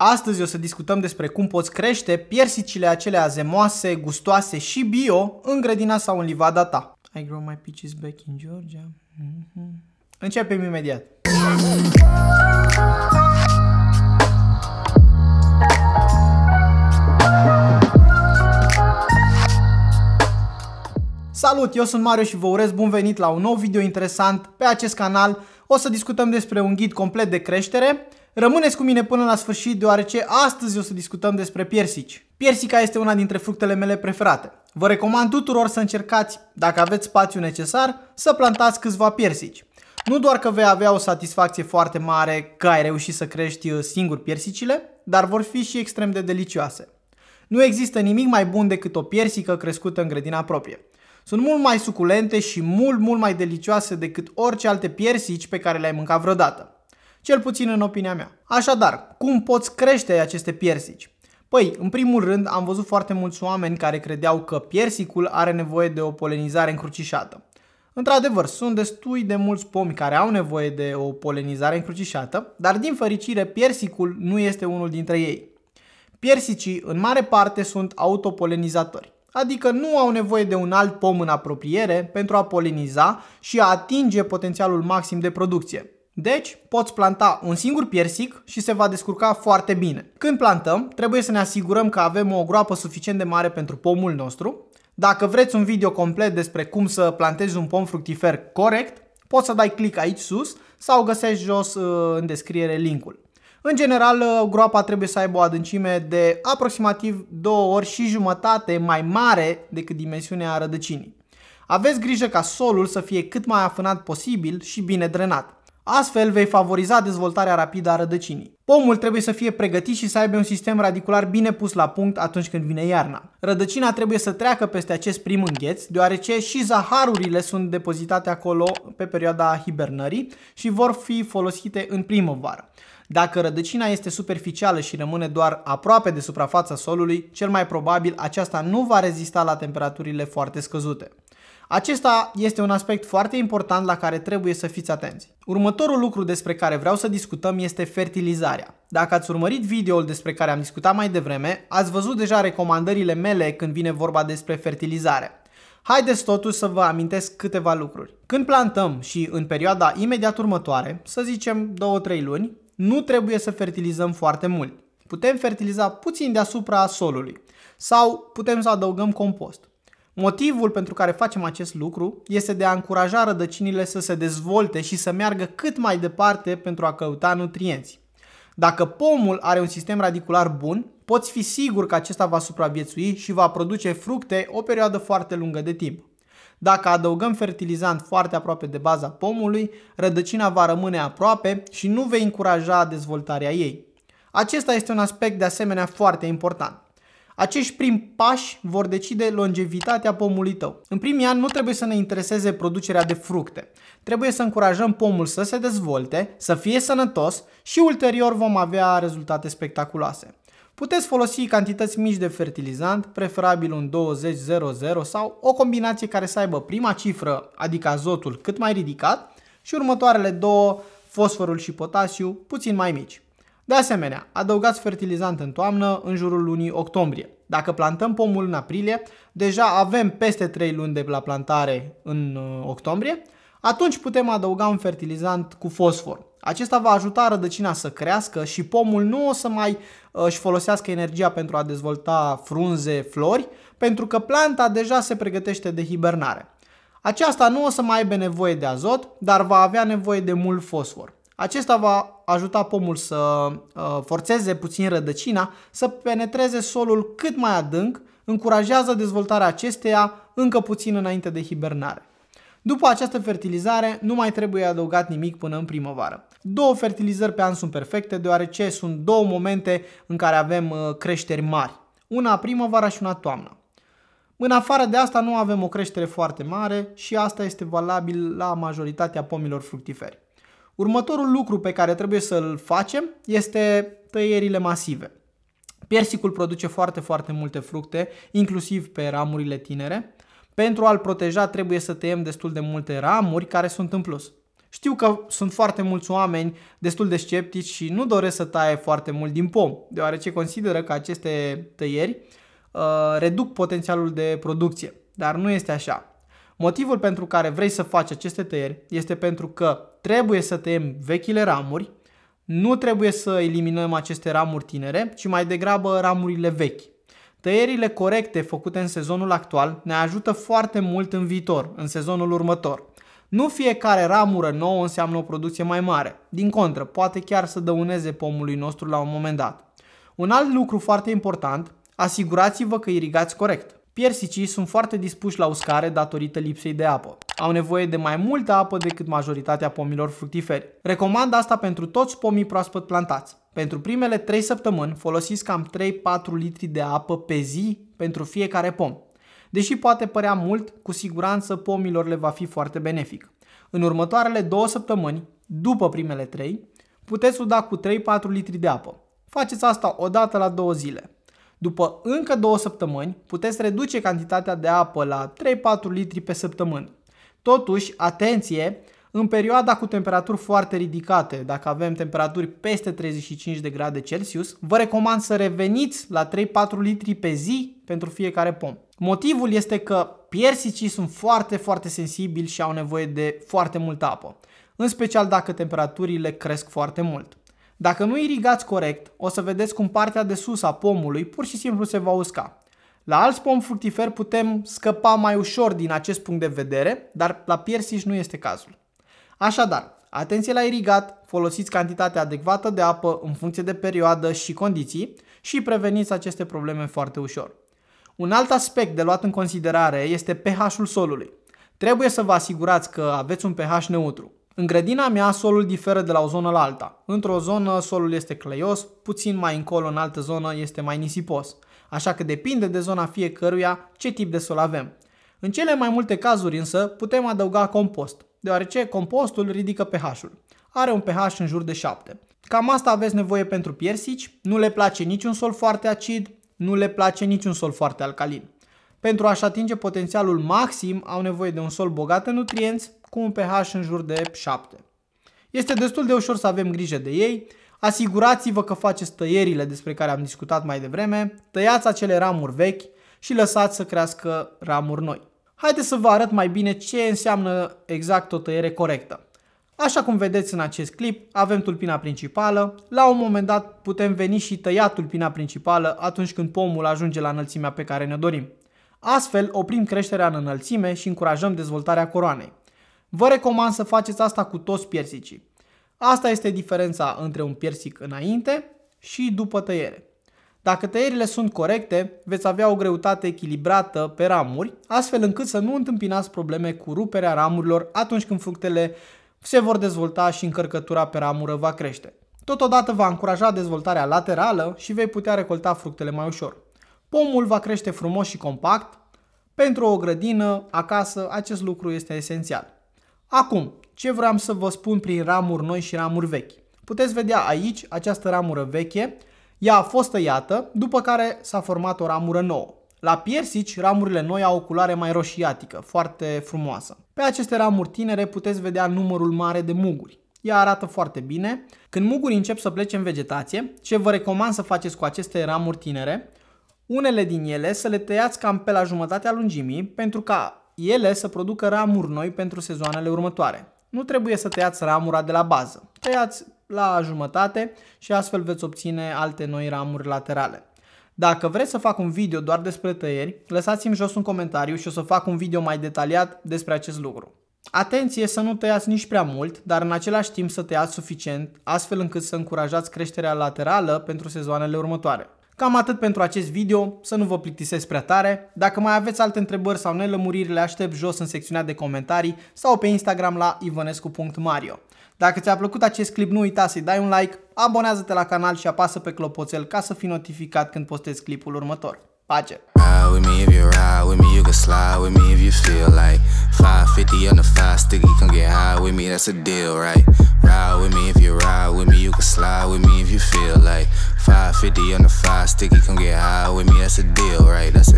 Astăzi o să discutăm despre cum poți crește piersicile acelea zemoase, gustoase și bio în grădina sau în livada ta. I grow my peaches back in Georgia. Mm-hmm. Începem imediat. Salut, eu sunt Mario și vă urez bun venit la un nou video interesant pe acest canal. O să discutăm despre un ghid complet de creștere Rămâneți cu mine până la sfârșit, deoarece astăzi o să discutăm despre piersici. Piersica este una dintre fructele mele preferate. Vă recomand tuturor să încercați, dacă aveți spațiu necesar, să plantați câțiva piersici. Nu doar că vei avea o satisfacție foarte mare că ai reușit să crești uh, singur piersicile, dar vor fi și extrem de delicioase. Nu există nimic mai bun decât o piersică crescută în grădina proprie. Sunt mult mai suculente și mult, mult mai delicioase decât orice alte piersici pe care le-ai mâncat vreodată. Cel puțin în opinia mea. Așadar, cum poți crește aceste piersici? Păi, în primul rând, am văzut foarte mulți oameni care credeau că piersicul are nevoie de o polenizare încrucișată. Într-adevăr, sunt destui de mulți pomi care au nevoie de o polenizare încrucișată, dar din fericire piersicul nu este unul dintre ei. Piersicii, în mare parte, sunt autopolenizatori, adică nu au nevoie de un alt pom în apropiere pentru a poleniza și a atinge potențialul maxim de producție. Deci, poți planta un singur piersic și se va descurca foarte bine. Când plantăm, trebuie să ne asigurăm că avem o groapă suficient de mare pentru pomul nostru. Dacă vreți un video complet despre cum să plantezi un pom fructifer corect, poți să dai click aici sus sau găsești jos uh, în descriere linkul. În general, uh, groapa trebuie să aibă o adâncime de aproximativ 2 ori și jumătate mai mare decât dimensiunea rădăcinii. Aveți grijă ca solul să fie cât mai afânat posibil și bine drenat. Astfel vei favoriza dezvoltarea rapidă a rădăcinii. Pomul trebuie să fie pregătit și să aibă un sistem radicular bine pus la punct atunci când vine iarna. Rădăcina trebuie să treacă peste acest prim îngheț, deoarece și zaharurile sunt depozitate acolo pe perioada hibernării și vor fi folosite în primăvară. Dacă rădăcina este superficială și rămâne doar aproape de suprafața solului, cel mai probabil aceasta nu va rezista la temperaturile foarte scăzute. Acesta este un aspect foarte important la care trebuie să fiți atenți. Următorul lucru despre care vreau să discutăm este fertilizarea. Dacă ați urmărit videoul despre care am discutat mai devreme, ați văzut deja recomandările mele când vine vorba despre fertilizare. Haideți totuși să vă amintesc câteva lucruri. Când plantăm și în perioada imediat următoare, să zicem 2-3 luni, nu trebuie să fertilizăm foarte mult. Putem fertiliza puțin deasupra solului sau putem să adăugăm compost. Motivul pentru care facem acest lucru este de a încuraja rădăcinile să se dezvolte și să meargă cât mai departe pentru a căuta nutrienți. Dacă pomul are un sistem radicular bun, poți fi sigur că acesta va supraviețui și va produce fructe o perioadă foarte lungă de timp. Dacă adăugăm fertilizant foarte aproape de baza pomului, rădăcina va rămâne aproape și nu vei încuraja dezvoltarea ei. Acesta este un aspect de asemenea foarte important. Acești prim pași vor decide longevitatea pomului tău. În primii ani nu trebuie să ne intereseze producerea de fructe. Trebuie să încurajăm pomul să se dezvolte, să fie sănătos și ulterior vom avea rezultate spectaculoase. Puteți folosi cantități mici de fertilizant, preferabil un 20-00 sau o combinație care să aibă prima cifră, adică azotul cât mai ridicat, și următoarele două, fosforul și potasiu, puțin mai mici. De asemenea, adăugați fertilizant în toamnă în jurul lunii octombrie. Dacă plantăm pomul în aprilie, deja avem peste 3 luni de la plantare în uh, octombrie, atunci putem adăuga un fertilizant cu fosfor. Acesta va ajuta rădăcina să crească și pomul nu o să mai uh, își folosească energia pentru a dezvolta frunze, flori, pentru că planta deja se pregătește de hibernare. Aceasta nu o să mai aibă nevoie de azot, dar va avea nevoie de mult fosfor. Acesta va ajuta pomul să uh, forțeze puțin rădăcina, să penetreze solul cât mai adânc, încurajează dezvoltarea acesteia încă puțin înainte de hibernare. După această fertilizare, nu mai trebuie adăugat nimic până în primăvară. Două fertilizări pe an sunt perfecte, deoarece sunt două momente în care avem uh, creșteri mari. Una primăvara și una toamna. În afară de asta nu avem o creștere foarte mare și asta este valabil la majoritatea pomilor fructiferi. Următorul lucru pe care trebuie să-l facem este tăierile masive. Persicul produce foarte, foarte multe fructe, inclusiv pe ramurile tinere. Pentru a-l proteja trebuie să tăiem destul de multe ramuri care sunt în plus. Știu că sunt foarte mulți oameni destul de sceptici și nu doresc să taie foarte mult din pom, deoarece consideră că aceste tăieri uh, reduc potențialul de producție, dar nu este așa. Motivul pentru care vrei să faci aceste tăieri este pentru că trebuie să tăiem vechile ramuri, nu trebuie să eliminăm aceste ramuri tinere, ci mai degrabă ramurile vechi. Tăierile corecte făcute în sezonul actual ne ajută foarte mult în viitor, în sezonul următor. Nu fiecare ramură nouă înseamnă o producție mai mare. Din contră, poate chiar să dăuneze pomului nostru la un moment dat. Un alt lucru foarte important, asigurați-vă că irigați corect. Piersicii sunt foarte dispuși la uscare datorită lipsei de apă au nevoie de mai multă apă decât majoritatea pomilor fructiferi. Recomand asta pentru toți pomii proaspăt plantați. Pentru primele 3 săptămâni folosiți cam 3-4 litri de apă pe zi pentru fiecare pom. Deși poate părea mult, cu siguranță pomilor le va fi foarte benefic. În următoarele 2 săptămâni, după primele 3, puteți uda cu 3-4 litri de apă. Faceți asta o dată la 2 zile. După încă 2 săptămâni, puteți reduce cantitatea de apă la 3-4 litri pe săptămână. Totuși, atenție, în perioada cu temperaturi foarte ridicate, dacă avem temperaturi peste 35 de grade Celsius, vă recomand să reveniți la 3-4 litri pe zi pentru fiecare pom. Motivul este că piersicii sunt foarte, foarte sensibili și au nevoie de foarte multă apă, în special dacă temperaturile cresc foarte mult. Dacă nu irigați corect, o să vedeți cum partea de sus a pomului pur și simplu se va usca. La alți pomi fructiferi putem scăpa mai ușor din acest punct de vedere, dar la piersici nu este cazul. Așadar, atenție la irigat, folosiți cantitatea adecvată de apă în funcție de perioadă și condiții și preveniți aceste probleme foarte ușor. Un alt aspect de luat în considerare este pH-ul solului. Trebuie să vă asigurați că aveți un pH neutru. În grădina mea, solul diferă de la o zonă la alta. Într-o zonă, solul este cleios, puțin mai încolo, în altă zonă, este mai nisipos așa că depinde de zona fiecăruia ce tip de sol avem. În cele mai multe cazuri însă putem adăuga compost, deoarece compostul ridică pH-ul. Are un pH în jur de 7. Cam asta aveți nevoie pentru piersici, nu le place niciun sol foarte acid, nu le place niciun sol foarte alcalin. Pentru a-și atinge potențialul maxim, au nevoie de un sol bogat în nutrienți, cu un pH în jur de 7. Este destul de ușor să avem grijă de ei, Asigurați-vă că faceți tăierile despre care am discutat mai devreme, tăiați acele ramuri vechi și lăsați să crească ramuri noi. Haideți să vă arăt mai bine ce înseamnă exact o tăiere corectă. Așa cum vedeți în acest clip, avem tulpina principală, la un moment dat putem veni și tăia tulpina principală atunci când pomul ajunge la înălțimea pe care ne dorim. Astfel oprim creșterea în înălțime și încurajăm dezvoltarea coroanei. Vă recomand să faceți asta cu toți piersicii. Asta este diferența între un piersic înainte și după tăiere. Dacă tăierile sunt corecte, veți avea o greutate echilibrată pe ramuri, astfel încât să nu întâmpinați probleme cu ruperea ramurilor atunci când fructele se vor dezvolta și încărcătura pe ramură va crește. Totodată va încuraja dezvoltarea laterală și vei putea recolta fructele mai ușor. Pomul va crește frumos și compact. Pentru o grădină, acasă, acest lucru este esențial. Acum, ce vreau să vă spun prin ramuri noi și ramuri vechi? Puteți vedea aici această ramură veche, ea a fost tăiată, după care s-a format o ramură nouă. La piersici, ramurile noi au o culoare mai roșiatică, foarte frumoasă. Pe aceste ramuri tinere puteți vedea numărul mare de muguri. Ea arată foarte bine. Când mugurii încep să plece în vegetație, ce vă recomand să faceți cu aceste ramuri tinere, unele din ele să le tăiați cam pe la jumătatea lungimii pentru ca ele să producă ramuri noi pentru sezoanele următoare. Nu trebuie să tăiați ramura de la bază. Tăiați la jumătate și astfel veți obține alte noi ramuri laterale. Dacă vreți să fac un video doar despre tăieri, lăsați-mi jos un comentariu și o să fac un video mai detaliat despre acest lucru. Atenție să nu tăiați nici prea mult, dar în același timp să tăiați suficient, astfel încât să încurajați creșterea laterală pentru sezoanele următoare. Cam atât pentru acest video, să nu vă plictisesc prea tare. Dacă mai aveți alte întrebări sau nelămuriri, le aștept jos în secțiunea de comentarii sau pe Instagram la ivanescu.mario. Dacă ți-a plăcut acest clip, nu uita să-i dai un like, abonează-te la canal și apasă pe clopoțel ca să fii notificat când postez clipul următor. Pace! Ride with me if you ride with me, you can slide with me if you feel like 550 on the five sticky, come get high with me. That's a deal, right? That's a